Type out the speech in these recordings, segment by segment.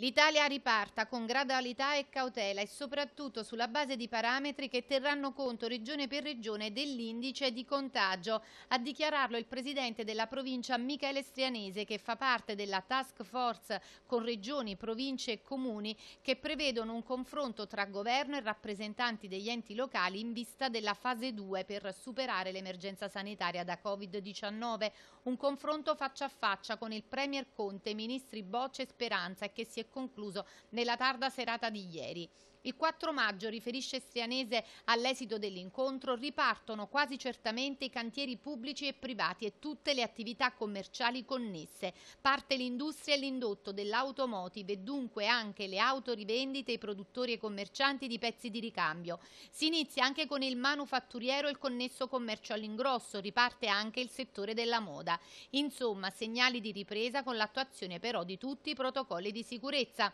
L'Italia riparta con gradualità e cautela e soprattutto sulla base di parametri che terranno conto regione per regione dell'indice di contagio, a dichiararlo il presidente della provincia Michele Strianese che fa parte della task force con regioni, province e comuni che prevedono un confronto tra governo e rappresentanti degli enti locali in vista della fase 2 per superare l'emergenza sanitaria da Covid-19, un confronto faccia a faccia con il Premier Conte, ministri Bocce e Speranza che si è concluso nella tarda serata di ieri. Il 4 maggio, riferisce Strianese all'esito dell'incontro, ripartono quasi certamente i cantieri pubblici e privati e tutte le attività commerciali connesse. Parte l'industria e l'indotto dell'automotive e dunque anche le autorivendite, i produttori e i commercianti di pezzi di ricambio. Si inizia anche con il manufatturiero e il connesso commercio all'ingrosso, riparte anche il settore della moda. Insomma, segnali di ripresa con l'attuazione però di tutti i protocolli di sicurezza.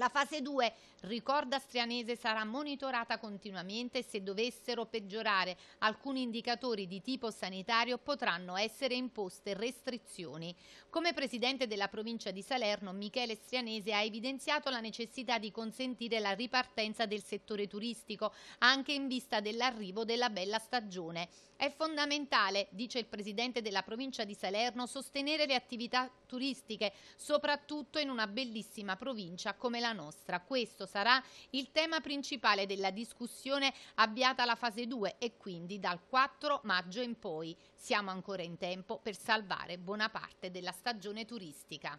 La fase 2, ricorda Strianese, sarà monitorata continuamente e se dovessero peggiorare alcuni indicatori di tipo sanitario potranno essere imposte restrizioni. Come presidente della provincia di Salerno, Michele Strianese ha evidenziato la necessità di consentire la ripartenza del settore turistico anche in vista dell'arrivo della bella stagione. È fondamentale, dice il presidente della provincia di Salerno, sostenere le attività turistiche, soprattutto in una bellissima provincia come la Cosa Nostra. Questo sarà il tema principale della discussione avviata alla fase 2 e quindi dal 4 maggio in poi. Siamo ancora in tempo per salvare buona parte della stagione turistica.